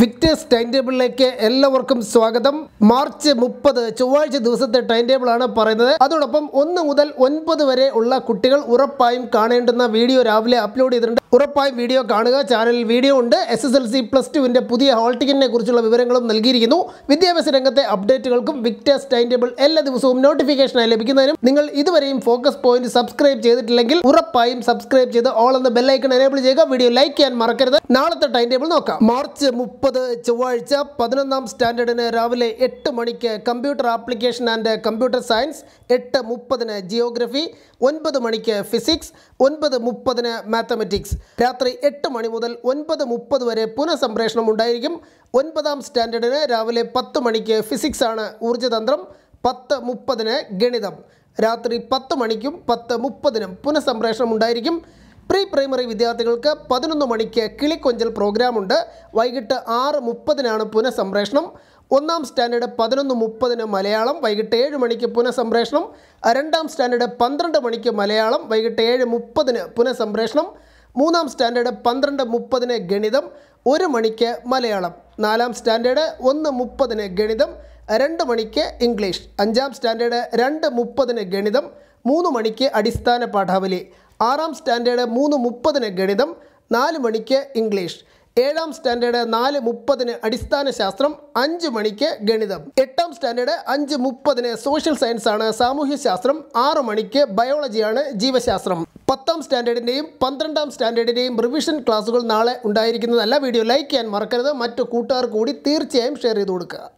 Victers time ടേബിളിലേക്ക് എല്ലാവർക്കും സ്വാഗതം March മുപ്പത് ചൊവ്വാഴ്ച ദിവസത്തെ ടൈം ടേബിൾ ആണ് പറയുന്നത് അതോടൊപ്പം ഒന്ന് മുതൽ ഒൻപത് വരെ ഉള്ള കുട്ടികൾ ഉറപ്പായും കാണേണ്ടുന്ന വീഡിയോ രാവിലെ അപ്ലോഡ് ചെയ്തിട്ടുണ്ട് ഉറപ്പായും വീഡിയോ കാണുക ചാനലിൽ വീഡിയോ ഉണ്ട് S S L C plus ടുവിൻ്റെ പുതിയ ഹോൾ ടിക്കറ്റിനെ കുറിച്ചുള്ള വിവരങ്ങളും നൽകിയിരിക്കുന്നു വിദ്യാഭ്യാസ രംഗത്തെ അപ്ഡേറ്റുകൾക്കും വിക്ടേഴ്സ് ടൈം ടേബിൾ എല്ലാ ദിവസവും നോട്ടിഫിക്കേഷനായി ലഭിക്കുന്നതിനും നിങ്ങൾ ഇതുവരെയും ഫോക്കസ് പോയിന്റ് സബ്സ്ക്രൈബ് ചെയ്തിട്ടില്ലെങ്കിൽ ഉറപ്പായും സബ്സ്ക്രൈബ് ചെയ്ത് ഓൾ എന്ന ബെല്ലൈക്കൺ എനേബിൾ ചെയ്യുക വീഡിയോ ലൈക്ക് ചെയ്യാൻ മറക്കരുത് നാളത്തെ ടൈം ടേബിൾ നോക്കാം മാർച്ച് മുപ്പത് മുപ്പത് ചൊവ്വാഴ്ച പതിനൊന്നാം സ്റ്റാൻഡേർഡിന് രാവിലെ എട്ട് മണിക്ക് computer application and computer science എട്ട് മുപ്പതിന് ജിയോഗ്രഫി ഒൻപത് മണിക്ക് ഫിസിക്സ് ഒൻപത് മുപ്പതിന് മാത്തമെറ്റിക്സ് രാത്രി എട്ട് മണി മുതൽ ഒൻപത് മുപ്പത് വരെ പുനഃസംപ്രേഷണം ഉണ്ടായിരിക്കും ഒൻപതാം സ്റ്റാൻഡേർഡിന് രാവിലെ പത്ത് മണിക്ക് ഫിസിക്സ് ആണ് ഊർജ്ജതന്ത്രം പത്ത് മുപ്പതിന് ഗണിതം രാത്രി പത്ത് മണിക്കും പത്ത് മുപ്പതിനും പുനഃസംപ്രേഷണം ഉണ്ടായിരിക്കും പ്രീ പ്രൈമറി വിദ്യാർത്ഥികൾക്ക് പതിനൊന്ന് മണിക്ക് കിളിക്കൊഞ്ചൽ പ്രോഗ്രാമുണ്ട് വൈകിട്ട് ആറ് മുപ്പതിനാണ് പുനഃസംപ്രേഷണം ഒന്നാം സ്റ്റാൻഡേർഡ് പതിനൊന്ന് മുപ്പതിന് മലയാളം വൈകിട്ട് ഏഴ് മണിക്ക് പുനഃസംപ്രേഷണം രണ്ടാം സ്റ്റാൻഡേർഡ് പന്ത്രണ്ട് മണിക്ക് മലയാളം വൈകിട്ട് ഏഴ് മുപ്പതിന് പുനഃസംപ്രേഷണം മൂന്നാം സ്റ്റാൻഡേർഡ് പന്ത്രണ്ട് മുപ്പതിന് ഗണിതം ഒരു മണിക്ക് മലയാളം നാലാം സ്റ്റാൻഡേർഡ് ഒന്ന് മുപ്പതിന് ഗണിതം രണ്ട് മണിക്ക് ഇംഗ്ലീഷ് അഞ്ചാം സ്റ്റാൻഡേർഡ് രണ്ട് മുപ്പതിന് ഗണിതം മൂന്ന് മണിക്ക് അടിസ്ഥാന പാഠാവലി ആറാം സ്റ്റാൻഡേർഡ് മൂന്ന് മുപ്പതിന് ഗണിതം നാല് മണിക്ക് ഇംഗ്ലീഷ് ഏഴാം സ്റ്റാൻഡേർഡ് നാല് മുപ്പതിന് അടിസ്ഥാന ശാസ്ത്രം അഞ്ച് മണിക്ക് ഗണിതം എട്ടാം സ്റ്റാൻഡേർഡ് അഞ്ച് മുപ്പതിന് സോഷ്യൽ സയൻസ് ആണ് സാമൂഹ്യശാസ്ത്രം ആറ് മണിക്ക് ബയോളജിയാണ് ജീവശാസ്ത്രം പത്താം സ്റ്റാൻഡേർഡിൻ്റെയും പന്ത്രണ്ടാം സ്റ്റാൻഡേർഡിൻ്റെയും റിവിഷൻ ക്ലാസ്സുകൾ നാളെ ഉണ്ടായിരിക്കുന്നതല്ല വീഡിയോ ലൈക്ക് ചെയ്യാൻ മറക്കരുത് മറ്റു കൂട്ടുകാർ കൂടി തീർച്ചയായും ഷെയർ ചെയ്ത് കൊടുക്കുക